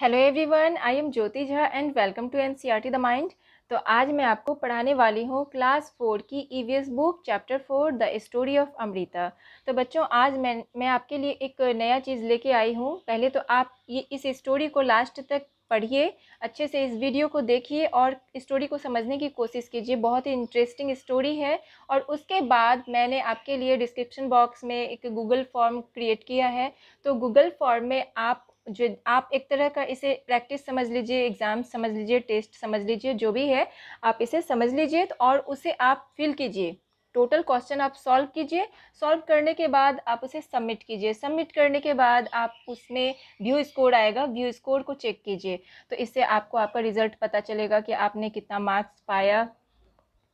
Hello everyone I am Jyoti Jha and welcome to NCERT the mind तो आज मैं आपको पढ़ाने वाली हूँ क्लास फोर की EVS book chapter four the story of Amrita तो बच्चों आज मैं मैं आपके लिए एक नया चीज़ लेके आई हूँ पहले तो आप ये इस स्टोरी को लास्ट तक पढ़िए अच्छे से इस वीडियो को देखिए और स्टोरी को समझने की कोशिश कीजिए बहुत ही इंटरेस्टिंग स्टोरी है और उसके बाद मैंने आपके लिए डिस्क्रिप्शन बॉक्स में एक गूगल फॉर्म क्रिएट किया है तो गूगल फॉर्म में आप जो आप एक तरह का इसे प्रैक्टिस समझ लीजिए एग्ज़ाम समझ लीजिए टेस्ट समझ लीजिए जो भी है आप इसे समझ लीजिए तो और उसे आप फिल कीजिए टोटल क्वेश्चन आप सॉल्व कीजिए सॉल्व करने के बाद आप उसे सबमिट कीजिए सबमिट करने के बाद आप उसमें व्यू स्कोर आएगा व्यू स्कोर को चेक कीजिए तो इससे आपको आपका रिज़ल्ट पता चलेगा कि आपने कितना मार्क्स पाया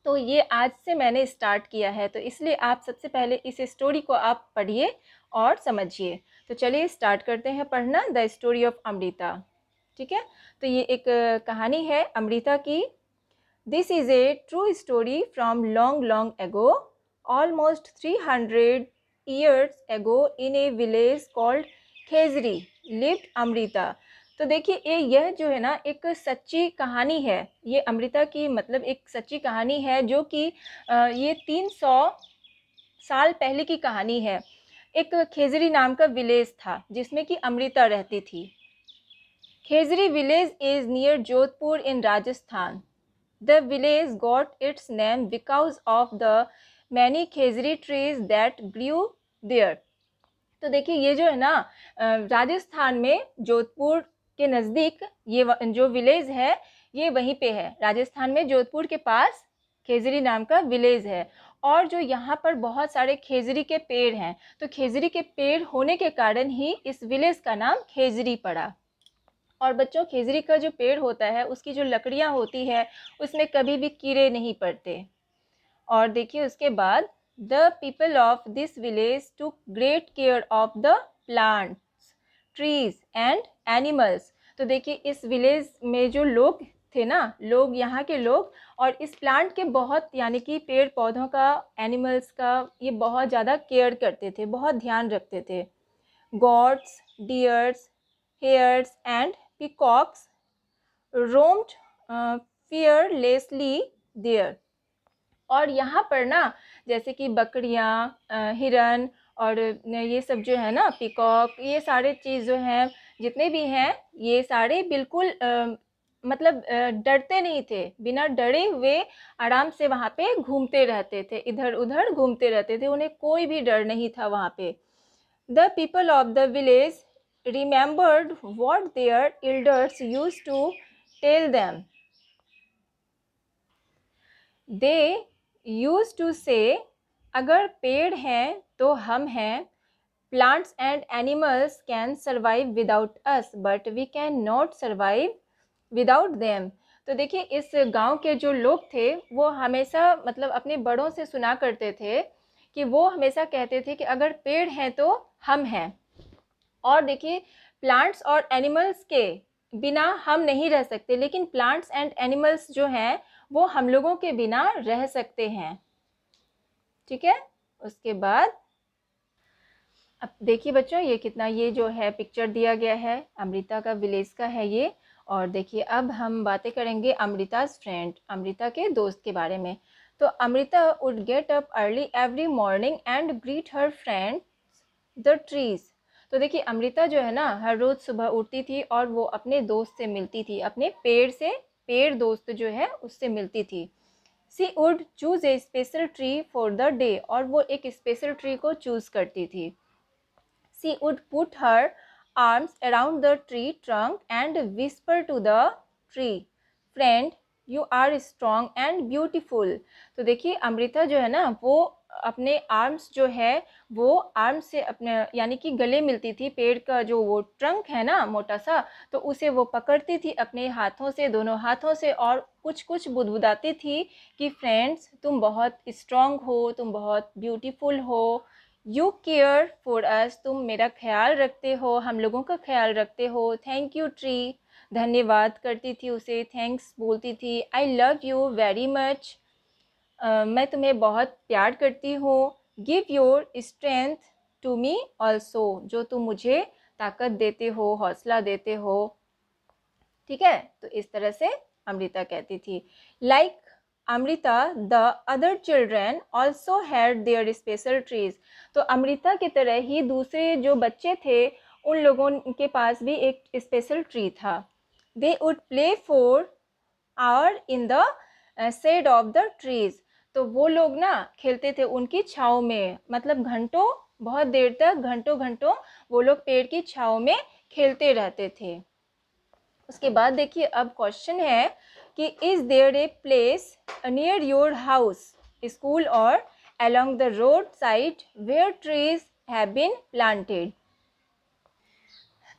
तो ये आज से मैंने स्टार्ट किया है तो इसलिए आप सबसे पहले इस स्टोरी को आप पढ़िए और समझिए तो चलिए स्टार्ट करते हैं पढ़ना द स्टोरी ऑफ अमृता ठीक है तो ये एक कहानी है अमृता की this is a true story from long long ago almost three hundred years ago in a village called Khejri lived Amrita तो देखिए ये यह जो है ना एक सच्ची कहानी है ये अमृता की मतलब एक सच्ची कहानी है जो कि ये तीन सौ साल पहले की कहानी है एक खेजरी नाम का विलेज था जिसमें कि अमृता रहती थी Khejri village is near Jodhpur in Rajasthan the village got its name because of the many Khejri trees that blew there तो देखिए ये जो है ना राजस्थान में जोधपुर के नज़दीक ये जो विलेज है ये वहीं पे है राजस्थान में जोधपुर के पास खेजरी नाम का विलेज है और जो यहाँ पर बहुत सारे खेजरी के पेड़ हैं तो खेजरी के पेड़ होने के कारण ही इस विलेज का नाम खेजरी पड़ा और बच्चों खेजरी का जो पेड़ होता है उसकी जो लकड़ियाँ होती है उसमें कभी भी कीड़े नहीं पड़ते और देखिए उसके बाद the people of this village to great care of the plants trees and animals तो देखिए इस विलेज में जो लोग थे ना लोग यहाँ के लोग और इस प्लांट के बहुत यानी कि पेड़ पौधों का एनिमल्स का ये बहुत ज़्यादा केयर करते थे बहुत ध्यान रखते थे gods dears hares and peacocks roamed fearlessly there और यहाँ पर ना जैसे कि बकरियाँ हिरन और ये सब जो है ना पिकॉक ये सारे चीज़ जो हैं जितने भी हैं ये सारे बिल्कुल आ, मतलब डरते नहीं थे बिना डरे हुए आराम से वहाँ पे घूमते रहते थे इधर उधर घूमते रहते थे उन्हें कोई भी डर नहीं था वहाँ पे the people of the village remembered what their elders use to tell them they use to say अगर पेड़ हैं तो हम हैं plants and animals can survive without us but we can not survive without them तो देखिए इस गांव के जो लोग थे वो हमेशा मतलब अपने बड़ों से सुना करते थे कि वो हमेशा कहते थे कि अगर पेड़ हैं तो हम हैं और देखिए प्लांट्स और एनिमल्स के बिना हम नहीं रह सकते लेकिन प्लांट्स एंड एनिमल्स जो हैं वो हम लोगों के बिना रह सकते हैं ठीक है उसके बाद अब देखिए बच्चों ये कितना ये जो है पिक्चर दिया गया है अमृता का विलेज का है ये और देखिए अब हम बातें करेंगे अमृताज फ्रेंड अमृता के दोस्त के बारे में तो Amrita would get up early every morning and greet her friend the trees तो देखिए अमृता जो है ना हर रोज़ सुबह उठती थी और वो अपने दोस्त से मिलती थी अपने पेड़ से पेड़ दोस्त जो है उससे मिलती थी she would choose a special tree for the day और वो एक स्पेशल ट्री को चूज़ करती थी she would put her arms around the tree trunk and whisper to the tree, friend, you are strong and beautiful तो देखिए अमृता जो है ना वो अपने आर्म्स जो है वो आर्म से अपने यानी कि गले मिलती थी पेड़ का जो वो ट्रंक है ना मोटा सा तो उसे वो पकड़ती थी अपने हाथों से दोनों हाथों से और कुछ कुछ बुदबुदाती थी कि फ्रेंड्स तुम बहुत स्ट्रांग हो तुम बहुत ब्यूटीफुल हो यू केयर फॉर अस तुम मेरा ख्याल रखते हो हम लोगों का ख्याल रखते हो थैंक यू ट्री धन्यवाद करती थी उसे थैंक्स बोलती थी I love you very much मैं तुम्हें बहुत प्यार करती हूँ give your strength to me also जो तुम मुझे ताकत देते हो हौसला देते हो ठीक है तो इस तरह से अमृता कहती थी like Amrita the other children also had their special trees तो अमृता की तरह ही दूसरे जो बच्चे थे उन लोगों के पास भी एक स्पेशल ट्री था they would play for hour in the shade of the trees तो वो लोग ना खेलते थे उनकी छाव में मतलब घंटों बहुत देर तक घंटों घंटों वो लोग पेड़ की छाव में खेलते रहते थे उसके बाद देखिए अब क्वेश्चन है कि is there a place near your house school और the road side where trees have been planted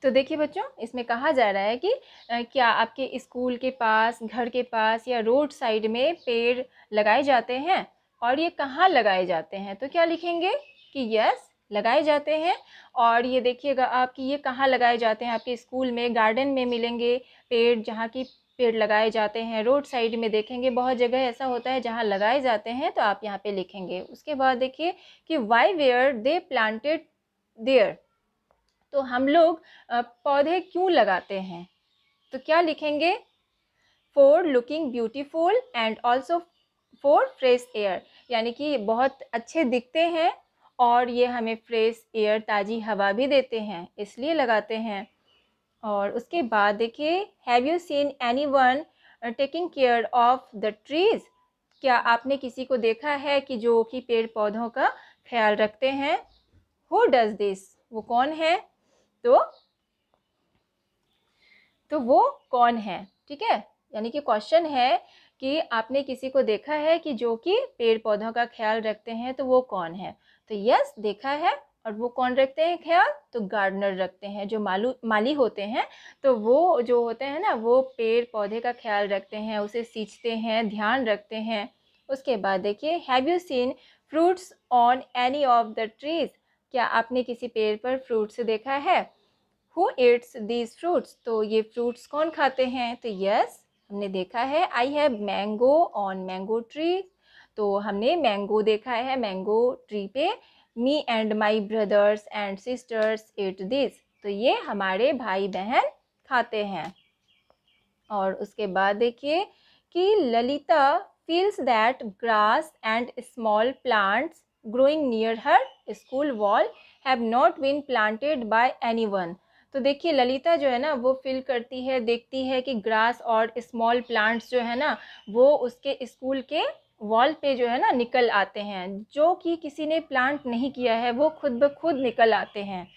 तो देखिए बच्चों इसमें कहा जा रहा है कि क्या आपके स्कूल के पास घर के पास या रोड साइड में पेड़ लगाए जाते हैं और ये कहाँ लगाए जाते हैं तो क्या लिखेंगे कि यस लगाए जाते हैं और ये देखिएगा आप कि ये कहाँ लगाए जाते हैं आपके स्कूल में गार्डन में मिलेंगे पेड़ जहाँ की पेड़ लगाए जाते हैं रोड साइड में देखेंगे बहुत जगह ऐसा होता है जहाँ लगाए जाते हैं तो आप यहाँ पे लिखेंगे उसके बाद देखिए कि why were they planted there तो हम लोग पौधे क्यों लगाते हैं तो क्या लिखेंगे for looking beautiful and also for fresh air यानी कि बहुत अच्छे दिखते हैं और ये हमें फ्रेश एयर ताज़ी हवा भी देते हैं इसलिए लगाते हैं और उसके बाद देखिए have you seen anyone taking care of the trees क्या आपने किसी को देखा है कि जो कि पेड़ पौधों का ख्याल रखते हैं हु डज दिस वो कौन है तो तो वो कौन है ठीक है यानी कि क्वेश्चन है कि आपने किसी को देखा है कि जो कि पेड़ पौधों का ख्याल रखते हैं तो वो कौन है तो यस देखा है और वो कौन रखते हैं ख्याल तो गार्डनर रखते हैं जो मालू माली होते हैं तो वो जो होते हैं ना वो पेड़ पौधे का ख्याल रखते हैं उसे सींचते हैं ध्यान रखते हैं उसके बाद देखिए have you seen fruits on any of the trees क्या आपने किसी पेड़ पर फ्रूट्स देखा है हु एट्स दीज फ्रूट्स तो ये फ्रूट्स कौन खाते हैं तो यस हमने देखा है I have mango on mango tree तो हमने मैंगो देखा है मैंगो ट्री पे me and my brothers and sisters ate this तो ये हमारे भाई बहन खाते हैं और उसके बाद देखिए कि Lalita feels that grass and small plants growing near her school wall have not been planted by anyone तो देखिए ललिता जो है ना वो फील करती है देखती है कि ग्रास और स्मॉल प्लांट्स जो है ना वो उसके स्कूल के वॉल पे जो है ना निकल आते हैं जो कि किसी ने प्लांट नहीं किया है वो खुद ब खुद निकल आते हैं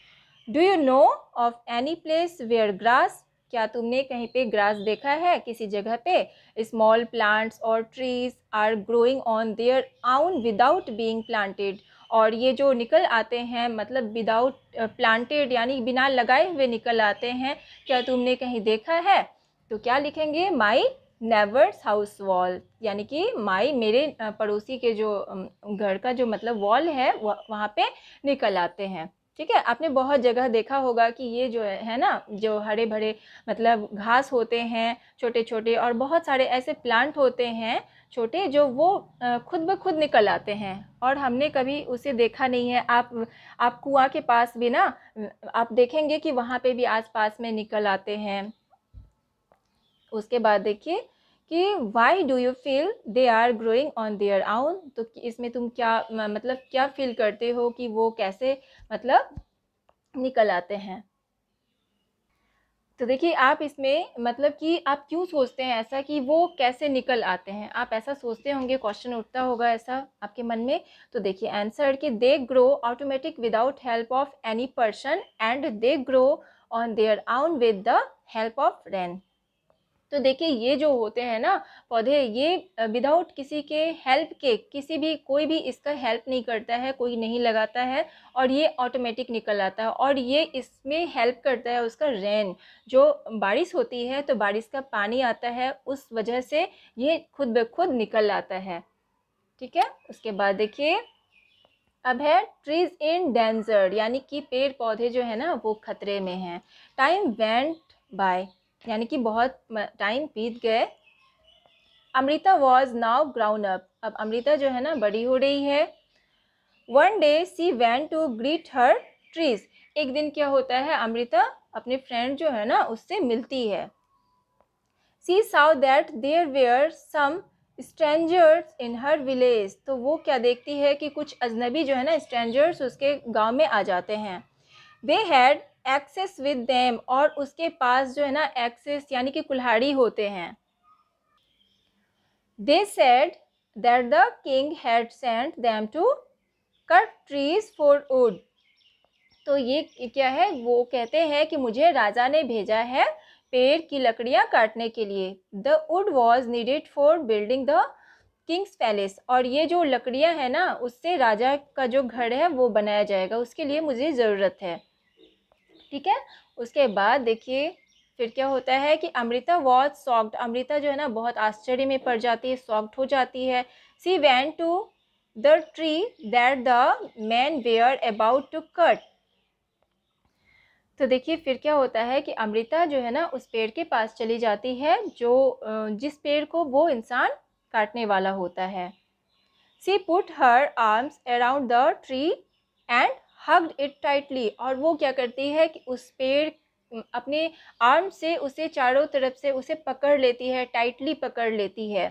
do you know of any place where grass क्या तुमने कहीं पे ग्रास देखा है किसी जगह पे स्मॉल प्लांट्स और trees are growing on their own without being planted और ये जो निकल आते हैं मतलब विदाउट प्लांटेड यानी बिना लगाए हुए निकल आते हैं क्या तुमने कहीं देखा है तो क्या लिखेंगे माई नेवर्स हाउस वॉल यानी कि माई मेरे पड़ोसी के जो घर का जो मतलब वॉल है वहाँ पे निकल आते हैं ठीक है आपने बहुत जगह देखा होगा कि ये जो है ना जो हरे भरे मतलब घास होते हैं छोटे छोटे और बहुत सारे ऐसे प्लांट होते हैं छोटे जो वो खुद ब खुद निकल आते हैं और हमने कभी उसे देखा नहीं है आप आप कुआं के पास भी ना आप देखेंगे कि वहाँ पे भी आसपास में निकल आते हैं उसके बाद देखिए कि why do you feel they are growing on their own तो इसमें तुम क्या मतलब क्या फील करते हो कि वो कैसे मतलब निकल आते हैं तो देखिए आप इसमें मतलब कि आप क्यों सोचते हैं ऐसा कि वो कैसे निकल आते हैं आप ऐसा सोचते होंगे क्वेश्चन उठता होगा ऐसा आपके मन में तो देखिए आंसर कि they grow automatic without help of any person and they grow on their own with the help of rain तो देखिए ये जो होते हैं ना पौधे ये विदाउट किसी के हेल्प के किसी भी कोई भी इसका हेल्प नहीं करता है कोई नहीं लगाता है और ये ऑटोमेटिक निकल आता है और ये इसमें हेल्प करता है उसका रेन जो बारिश होती है तो बारिश का पानी आता है उस वजह से ये खुद ब खुद निकल आता है ठीक है उसके बाद देखिए अब है ट्रीज इन डेंजर यानी कि पेड़ पौधे जो है ना वो खतरे में हैं टाइम वेंट बाय यानी कि बहुत टाइम बीत गए Amrita was now grown up अब अमृता जो है ना बड़ी हो रही है one day she went to greet her trees एक दिन क्या होता है अमृता अपने फ्रेंड जो है ना उससे मिलती है she saw that there were some strangers in her village तो वो क्या देखती है कि कुछ अजनबी जो है ना स्ट्रेंजर्स उसके गांव में आ जाते हैं they had axes with them और उसके पास जो है ना एक्सेस यानी कि कुल्हाड़ी होते हैं they said that the king had sent them to cut trees for wood तो ये क्या है वो कहते हैं कि मुझे राजा ने भेजा है पेड़ की लकड़ियाँ काटने के लिए the wood was needed for building the king's palace और ये जो लकड़ियाँ हैं ना उससे राजा का जो घर है वो बनाया जाएगा उसके लिए मुझे ज़रूरत है ठीक है उसके बाद देखिए फिर क्या होता है कि अमृता वॉज सॉक्ड अमृता जो है ना बहुत आश्चर्य में पड़ जाती है सॉक्ड हो जाती है she went to the tree that the man were about to cut तो देखिए फिर क्या होता है कि अमृता जो है ना उस पेड़ के पास चली जाती है जो जिस पेड़ को वो इंसान काटने वाला होता है she put her arms around the tree and hugged it tightly और वो क्या करती है कि उस पेड़ अपने आर्म से उसे चारों तरफ से उसे पकड़ लेती है टाइटली पकड़ लेती है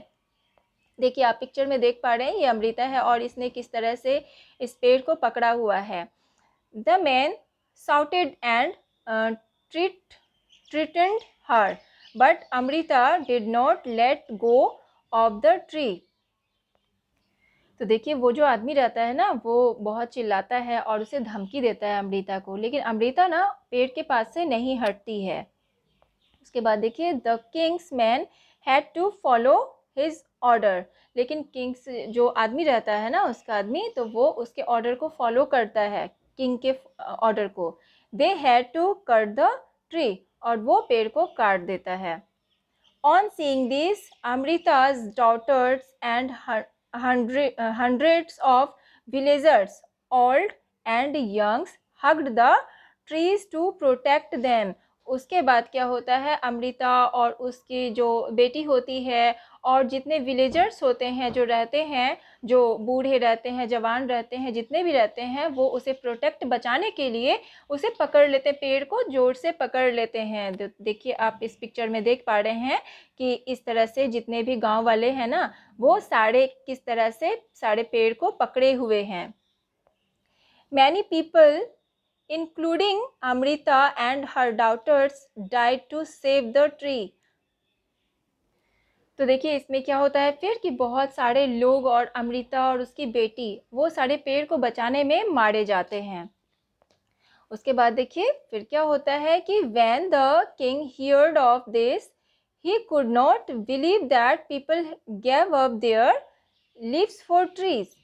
देखिए आप पिक्चर में देख पा रहे हैं ये अमृता है और इसने किस तरह से इस पेड़ को पकड़ा हुआ है the man shouted and treat threatened her but Amrita did not let go of the tree तो देखिए वो जो आदमी रहता है ना वो बहुत चिल्लाता है और उसे धमकी देता है अमृता को लेकिन अमृता ना पेड़ के पास से नहीं हटती है उसके बाद देखिए the king's man had to follow his order लेकिन किंग्स जो आदमी रहता है ना उसका आदमी तो वो उसके ऑर्डर को फॉलो करता है किंग के ऑर्डर को they had to cut the tree और वो पेड़ को काट देता है on seeing this Amrita's daughters and hundred, uh, hundreds of villagers, old and youngs, hugged the trees to protect them. उसके बाद क्या होता है अमृता और उसकी जो बेटी होती है और जितने विलेजर्स होते हैं जो रहते हैं जो बूढ़े रहते हैं जवान रहते हैं जितने भी रहते हैं वो उसे प्रोटेक्ट बचाने के लिए उसे पकड़ लेते हैं पेड़ को जोर से पकड़ लेते हैं देखिए आप इस पिक्चर में देख पा रहे हैं कि इस तरह से जितने भी गांव वाले हैं ना वो सारे किस तरह से सारे पेड़ को पकड़े हुए हैं many people including Amrita and her daughters, died to save the tree. तो देखिए इसमें क्या होता है फिर कि बहुत सारे लोग और अमृता और उसकी बेटी वो सारे पेड़ को बचाने में मारे जाते हैं उसके बाद देखिए फिर क्या होता है कि when the king heard of this he could not believe that people gave up their lives for trees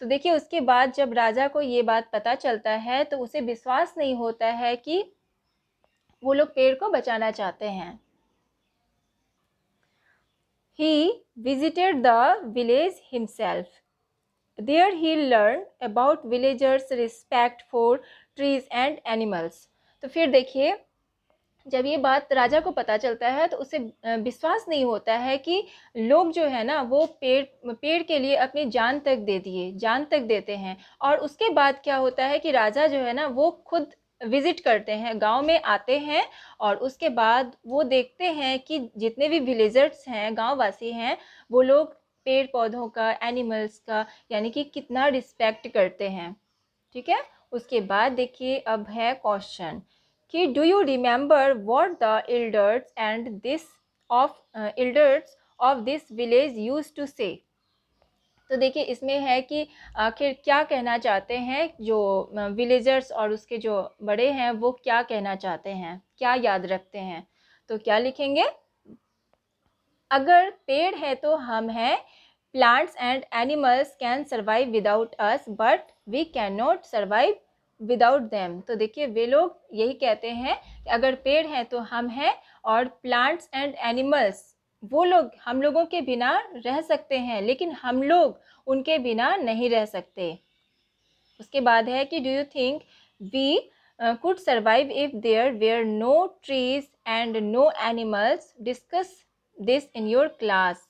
तो देखिए उसके बाद जब राजा को ये बात पता चलता है तो उसे विश्वास नहीं होता है कि वो लोग पेड़ को बचाना चाहते हैं he visited the village himself there he learn about villagers respect for trees and animals तो फिर देखिए जब ये बात राजा को पता चलता है तो उसे विश्वास नहीं होता है कि लोग जो है ना वो पेड़ पेड़ के लिए अपनी जान तक दे दिए जान तक देते हैं और उसके बाद क्या होता है कि राजा जो है ना वो खुद विज़िट करते हैं गांव में आते हैं और उसके बाद वो देखते हैं कि जितने भी विलेजर्स हैं गाँव वासी हैं वो लोग पेड़ पौधों का एनिमल्स का यानी कि कितना रिस्पेक्ट करते हैं ठीक है उसके बाद देखिए अब है क्वेश्चन कि do you remember what the elders and this of elders of this village use to say तो देखिए इसमें है कि आखिर क्या कहना चाहते हैं जो विलेजर्स और उसके जो बड़े हैं वो क्या कहना चाहते हैं क्या याद रखते हैं तो क्या लिखेंगे अगर पेड़ है तो हम हैं plants and animals can survive without us but we can not survive without them तो देखिए वे लोग यही कहते हैं कि अगर पेड़ हैं तो हम हैं और प्लांट्स एंड एनिमल्स वो लोग हम लोगों के बिना रह सकते हैं लेकिन हम लोग उनके बिना नहीं रह सकते उसके बाद है कि do you think we could survive if there were no trees and no animals discuss this in your class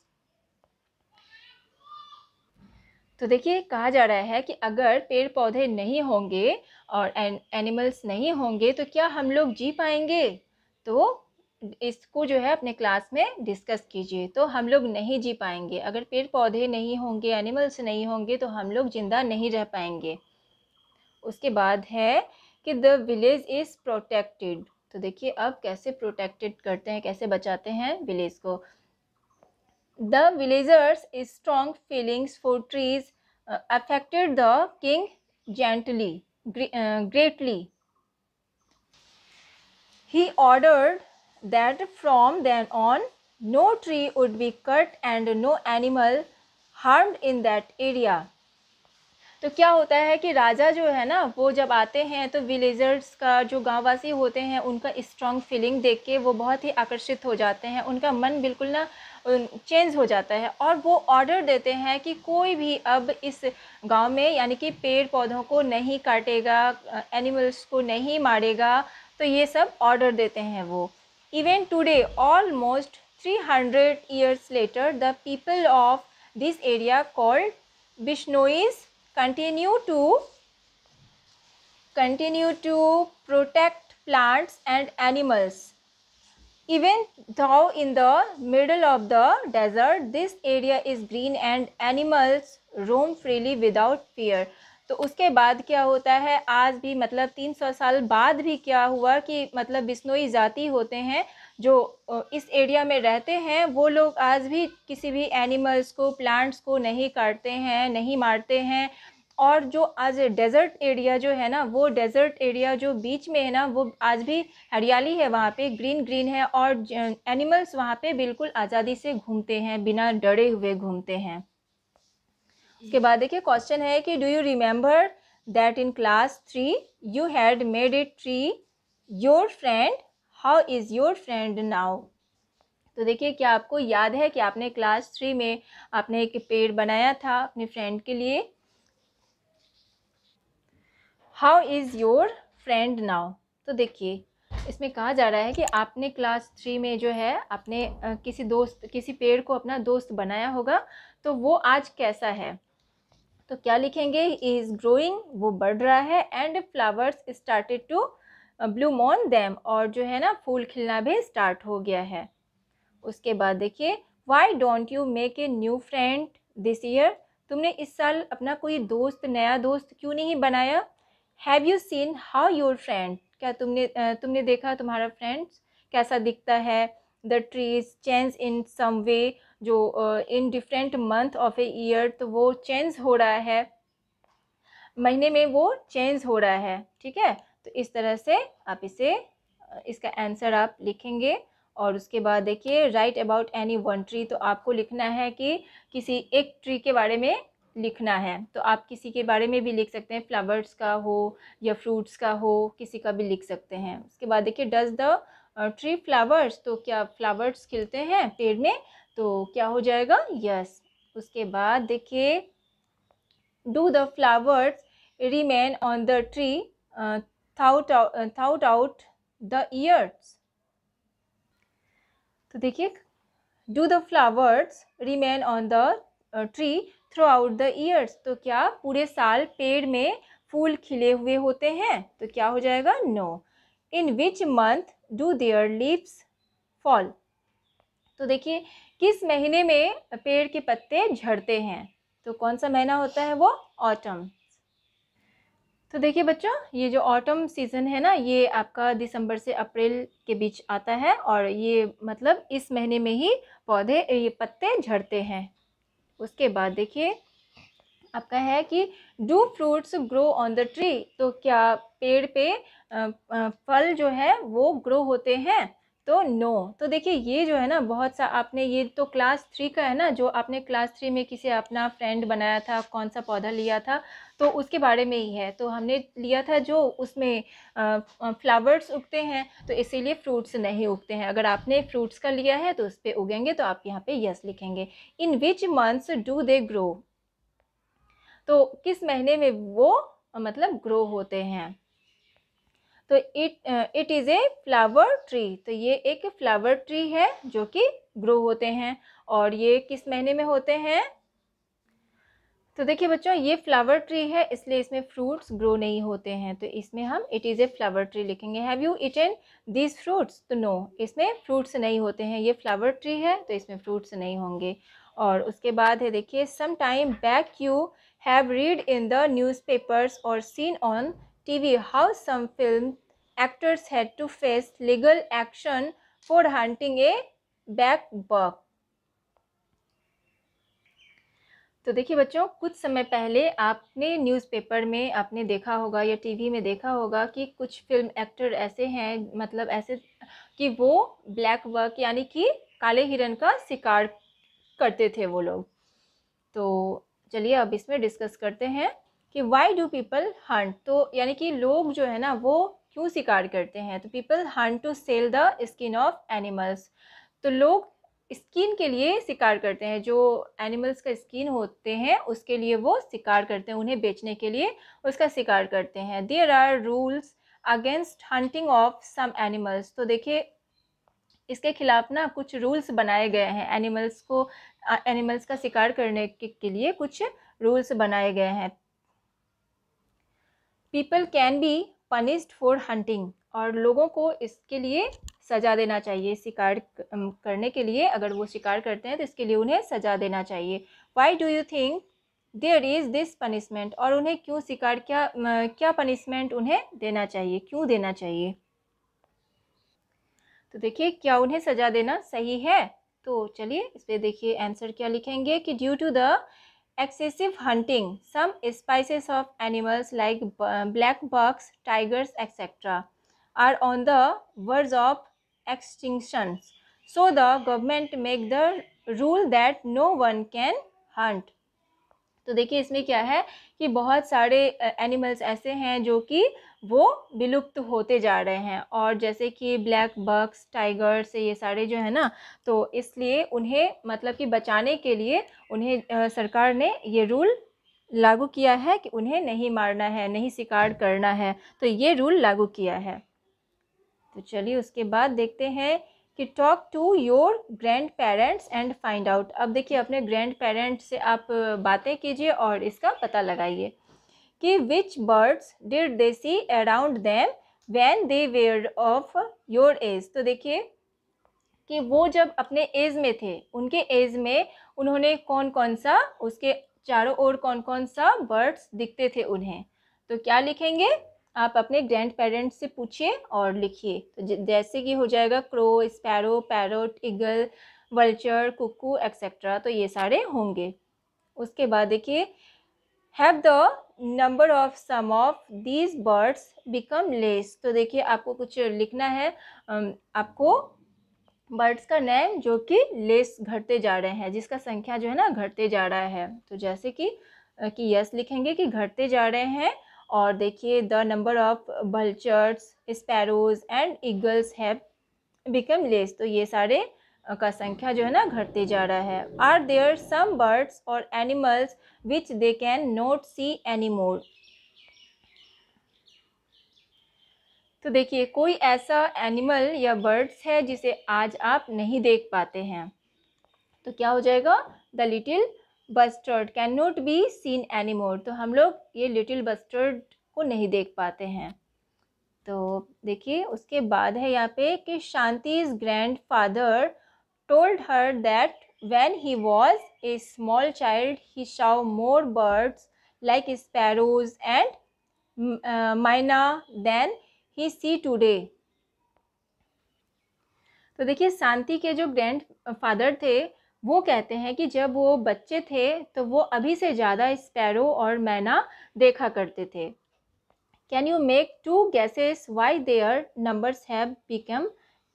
तो देखिए कहा जा रहा है कि अगर पेड़ पौधे नहीं होंगे और एन, एनिमल्स नहीं होंगे तो क्या हम लोग जी पाएंगे तो इसको जो है अपने क्लास में डिस्कस कीजिए तो हम लोग नहीं जी पाएंगे अगर पेड़ पौधे नहीं होंगे एनिमल्स नहीं होंगे तो हम लोग ज़िंदा नहीं रह पाएंगे उसके बाद है कि द विलेज इज़ प्रोटेक्टेड तो देखिए अब कैसे प्रोटेक्टेड करते हैं कैसे बचाते हैं विलेज को The villagers' strong feelings for trees uh, affected the king gently, uh, greatly. He ordered that from then on, no tree would be cut and no animal harmed in that area. तो क्या होता है कि राजा जो है ना वो जब आते हैं तो विलेजर्स का जो गाँववासी होते हैं उनका स्ट्रांग फीलिंग देख के वो बहुत ही आकर्षित हो जाते हैं उनका मन बिल्कुल ना चेंज हो जाता है और वो ऑर्डर देते हैं कि कोई भी अब इस गांव में यानी कि पेड़ पौधों को नहीं काटेगा एनिमल्स को नहीं मारेगा तो ये सब ऑर्डर देते हैं वो even today almost three hundred later the people of this area called Vishnois continue to continue to protect plants and animals even though in the middle of the desert this area is green and animals roam freely without fear तो उसके बाद क्या होता है आज भी मतलब 300 साल बाद भी क्या हुआ कि मतलब बिस्नोई जाति होते हैं जो इस एरिया में रहते हैं वो लोग आज भी किसी भी एनिमल्स को प्लांट्स को नहीं काटते हैं नहीं मारते हैं और जो आज डेजर्ट एरिया जो है ना वो डेजर्ट एरिया जो बीच में है ना वो आज भी हरियाली है वहाँ पे ग्रीन ग्रीन है और एनिमल्स वहाँ पे बिल्कुल आज़ादी से घूमते हैं बिना डरे हुए घूमते हैं उसके बाद देखिए क्वेश्चन है कि do you remember that in class three you had made a tree your friend how is your friend now तो देखिए क्या आपको याद है कि आपने क्लास थ्री में आपने एक पेड़ बनाया था अपने फ्रेंड के लिए how is your friend now तो देखिए इसमें कहा जा रहा है कि आपने क्लास थ्री में जो है आपने किसी दोस्त किसी पेड़ को अपना दोस्त बनाया होगा तो वो आज कैसा है तो क्या लिखेंगे इज़ ग्रोइंग वो बढ़ रहा है and flowers started to bloom on them और जो है ना फूल खिलना भी स्टार्ट हो गया है उसके बाद देखिए why don't you make a new friend this year तुमने इस साल अपना कोई दोस्त नया दोस्त क्यों नहीं बनाया have you seen how your friend क्या तुमने तुमने देखा तुम्हारा फ्रेंड्स कैसा दिखता है the trees change in some way जो in different month of a year तो वो चेंज हो रहा है महीने में वो चेंज हो रहा है ठीक है तो इस तरह से आप इसे इसका आंसर आप लिखेंगे और उसके बाद देखिए write about any one tree तो आपको लिखना है कि किसी एक ट्री के बारे में लिखना है तो आप किसी के बारे में भी लिख सकते हैं फ्लावर्स का हो या फ्रूट्स का हो किसी का भी लिख सकते हैं उसके बाद देखिए डज द ट्री फ्लावर्स तो क्या फ्लावर्स खिलते हैं पेड़ में तो क्या हो जाएगा यस उसके बाद देखिए do the flowers remain on the tree thought thought out the years तो देखिए do the flowers remain on the tree throughout the years तो क्या पूरे साल पेड़ में फूल खिले हुए होते हैं तो क्या हो जाएगा no in which month do their leaves fall तो देखिए किस महीने में पेड़ के पत्ते झड़ते हैं तो कौन सा महीना होता है वो ऑटम तो देखिए बच्चों ये जो ऑटम सीज़न है ना ये आपका दिसंबर से अप्रैल के बीच आता है और ये मतलब इस महीने में ही पौधे ये पत्ते झड़ते हैं उसके बाद देखिए आपका है कि do fruits grow on the tree तो क्या पेड़ पे फल जो है वो ग्रो होते हैं तो नो तो देखिए ये जो है ना बहुत सा आपने ये तो क्लास थ्री का है ना जो आपने क्लास थ्री में किसी अपना फ्रेंड बनाया था कौन सा पौधा लिया था तो उसके बारे में ही है तो हमने लिया था जो उसमें फ्लावर्स उगते हैं तो इसीलिए फ्रूट्स नहीं उगते हैं अगर आपने फ्रूट्स का लिया है तो उस पर उगेंगे तो आप यहाँ पे यस लिखेंगे in which months do they grow तो किस महीने में वो मतलब ग्रो होते हैं तो it it is a flower tree तो ये एक फ्लावर ट्री है जो कि ग्रो होते हैं और ये किस महीने में होते हैं तो देखिए बच्चों ये फ्लावर ट्री है इसलिए इसमें फ्रूट्स ग्रो नहीं होते हैं तो इसमें हम it is a flower tree लिखेंगे have you eaten these fruits तो नो इसमें फ्रूट्स नहीं होते हैं ये फ्लावर ट्री है तो इसमें फ्रूट्स नहीं होंगे और उसके बाद है देखिए some time back you have read in the newspapers और seen on TV how some film actors had to face legal action for hunting a back buck तो देखिए बच्चों कुछ समय पहले आपने न्यूज़पेपर में आपने देखा होगा या टीवी में देखा होगा कि कुछ फिल्म एक्टर ऐसे हैं मतलब ऐसे कि वो ब्लैक वर्क यानी कि काले हिरन का शिकार करते थे वो लोग तो चलिए अब इसमें डिस्कस करते हैं कि वाई डू पीपल हंट तो यानी कि लोग जो है ना वो क्यों शिकार करते हैं तो people hunt to sell the skin of animals तो लोग स्किन के लिए शिकार करते हैं जो एनिमल्स का स्किन होते हैं उसके लिए वो शिकार करते हैं उन्हें बेचने के लिए उसका शिकार करते हैं there are rules against hunting of some animals तो देखिए इसके खिलाफ ना कुछ रूल्स बनाए गए हैं एनिमल्स को एनिमल्स का शिकार करने के, के लिए कुछ रूल्स बनाए गए हैं people can be punished for hunting और लोगों को इसके लिए सजा देना चाहिए शिकार करने के लिए अगर वो शिकार करते हैं तो इसके लिए उन्हें सजा देना चाहिए why do you think there is this punishment और उन्हें क्यों शिकार क्या क्या पनिशमेंट उन्हें देना चाहिए क्यों देना चाहिए तो देखिए क्या उन्हें सजा देना सही है तो चलिए इस पर देखिए आंसर क्या लिखेंगे कि due to the excessive hunting some species of animals like black bucks tigers etcetera are on the verge of extinction so the government make the rule that no one can hunt तो देखिए इसमें क्या है कि बहुत सारे animals ऐसे हैं जो कि वो विलुप्त होते जा रहे हैं और जैसे कि ब्लैक बक्स टाइगर्स ये सारे जो है ना तो इसलिए उन्हें मतलब कि बचाने के लिए उन्हें सरकार ने ये रूल लागू किया है कि उन्हें नहीं मारना है नहीं शिकार करना है तो ये रूल लागू किया है तो चलिए उसके बाद देखते हैं कि talk to your grandparents and find out अब देखिए अपने ग्रैंड पेरेंट्स से आप बातें कीजिए और इसका पता लगाइए कि which birds did they see around them when they were of your age तो देखिए कि वो जब अपने एज में थे उनके एज में उन्होंने कौन कौन सा उसके चारों ओर कौन कौन सा बर्ड्स दिखते थे उन्हें तो क्या लिखेंगे आप अपने ग्रैंड पेरेंट्स से पूछिए और लिखिए तो जैसे कि हो जाएगा crow sparrow parrot eagle vulture cuckoo etcetera तो ये सारे होंगे उसके बाद देखिए have the number of some of these birds become less तो देखिए आपको कुछ लिखना है आपको बर्ड्स का नेम जो कि लेस घटते जा रहे हैं जिसका संख्या जो है ना घटते जा रहा है तो जैसे कि कि यस लिखेंगे कि घटते जा रहे हैं और देखिए the number of vultures sparrows and eagles have become less तो ये सारे का संख्या जो है ना घटते जा रहा है आर देयर सम बर्ड्स और animals which they can not see any more तो देखिए कोई ऐसा एनिमल या बर्ड्स है जिसे आज आप नहीं देख पाते हैं तो क्या हो जाएगा the little bustard can not be seen any more तो हम लोग ये लिटिल बस्टर्ड को नहीं देख पाते हैं तो देखिए उसके बाद है यहाँ पे कि Shanti is grandfather told her that when he was a small child he saw more birds like sparrows and uh, मैना than he see today. तो देखिए शांति के जो ग्रैंड फादर थे वो कहते हैं कि जब वो बच्चे थे तो वो अभी से ज़्यादा स्पैरो और मैना देखा करते थे can you make two guesses why their numbers have become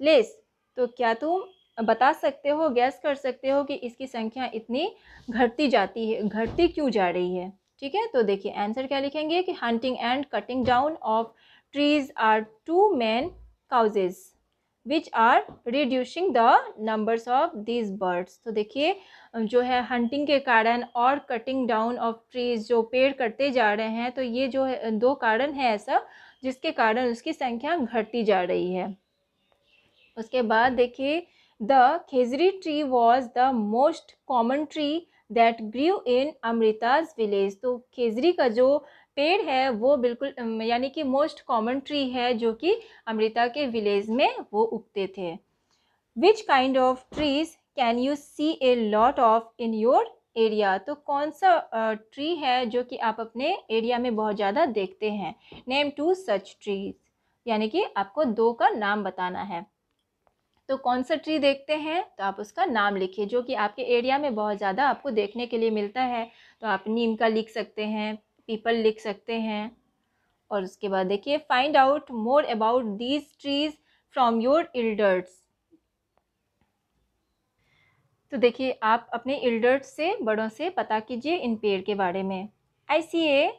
less तो क्या तुम बता सकते हो गैस कर सकते हो कि इसकी संख्या इतनी घटती जाती है घटती क्यों जा रही है ठीक है तो देखिए आंसर क्या लिखेंगे कि hunting and cutting down of trees are two main causes which are reducing the numbers of these birds तो देखिए जो है हंटिंग के कारण और कटिंग डाउन ऑफ ट्रीज जो पेड़ कटते जा रहे हैं तो ये जो है दो कारण है ऐसा जिसके कारण उसकी संख्या घटती जा रही है उसके बाद देखिए The khejri tree was the most common tree that grew in Amrita's village. तो khejri का जो पेड़ है वो बिल्कुल यानी कि मोस्ट कॉमन ट्री है जो कि अमृता के विलेज में वो उगते थे which kind of trees can you see a lot of in your area तो कौन सा ट्री है जो कि आप अपने एरिया में बहुत ज़्यादा देखते हैं नेम टू सच ट्रीज यानी कि आपको दो का नाम बताना है तो कौन सा ट्री देखते हैं तो आप उसका नाम लिखिए जो कि आपके एरिया में बहुत ज़्यादा आपको देखने के लिए मिलता है तो आप नीम का लिख सकते हैं पीपल लिख सकते हैं और उसके बाद देखिए find out more about these trees from your elders तो देखिए आप अपने इल्डर्स से बड़ों से पता कीजिए इन पेड़ के बारे में आई सी ए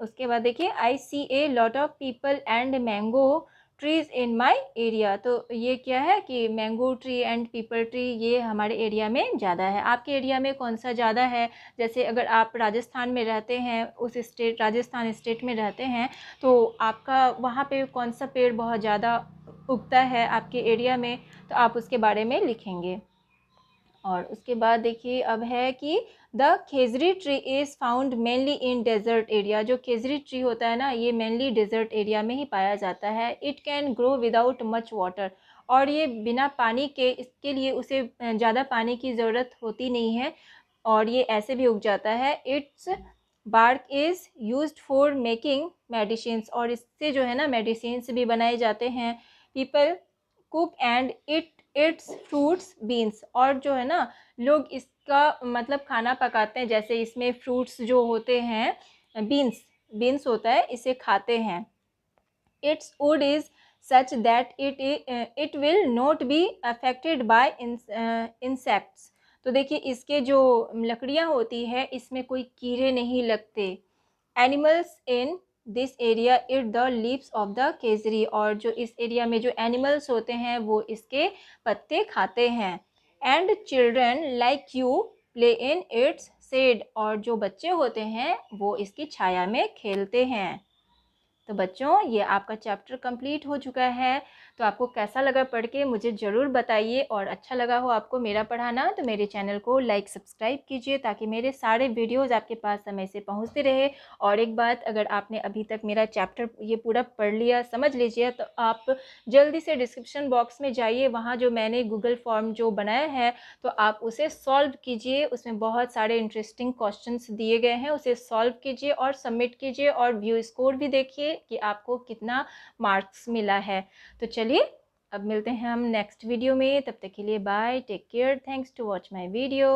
उसके बाद देखिए I see a lot of peepal and mango trees in my area तो ये क्या है कि mango tree and peepal tree ये हमारे एरिया में ज़्यादा है आपके एरिया में कौन सा ज़्यादा है जैसे अगर आप राजस्थान में रहते हैं उस स्टेट राजस्थान स्टेट में रहते हैं तो आपका वहाँ पे कौन सा पेड़ बहुत ज़्यादा उगता है आपके एरिया में तो आप उसके बारे में लिखेंगे और उसके बाद देखिए अब है कि the khejri tree is found mainly in desert area जो खेजरी ट्री होता है ना ये मेनली डेजर्ट एरिया में ही पाया जाता है it can grow without much water और ये बिना पानी के इसके लिए उसे ज़्यादा पानी की ज़रूरत होती नहीं है और ये ऐसे भी उग जाता है its bark is use for making medicine और इससे जो है ना मेडिसिन भी बनाए जाते हैं people cook and eat its fruits beans और जो है ना लोग इस का मतलब खाना पकाते हैं जैसे इसमें फ्रूट्स जो होते हैं बीन्स बीन्स होता है इसे खाते हैं its wood is such that it it will not be affected by insects तो देखिए इसके जो लकड़ियाँ होती है इसमें कोई कीड़े नहीं लगते animals in this area eat the leaves of the khejri और जो इस एरिया में जो एनिमल्स होते हैं वो इसके पत्ते खाते हैं and children like you play in its shade और जो बच्चे होते हैं वो इसकी छाया में खेलते हैं तो बच्चों ये आपका चैप्टर कंप्लीट हो चुका है तो आपको कैसा लगा पढ़ के मुझे ज़रूर बताइए और अच्छा लगा हो आपको मेरा पढ़ाना तो मेरे चैनल को लाइक सब्सक्राइब कीजिए ताकि मेरे सारे वीडियोज़ आपके पास समय से पहुँचते रहे और एक बात अगर आपने अभी तक मेरा चैप्टर ये पूरा पढ़ लिया समझ लीजिए तो आप जल्दी से डिस्क्रिप्शन बॉक्स में जाइए वहाँ जो मैंने गूगल फॉर्म जो बनाया है तो आप उसे सॉल्व कीजिए उसमें बहुत सारे इंटरेस्टिंग क्वेश्चन दिए गए हैं उसे सॉल्व कीजिए और सबमिट कीजिए और व्यू स्कोर भी देखिए कि आपको कितना मार्क्स मिला है तो चलिए चलिए अब मिलते हैं हम नेक्स्ट वीडियो में तब तक के लिए bye take care thanks to watch my video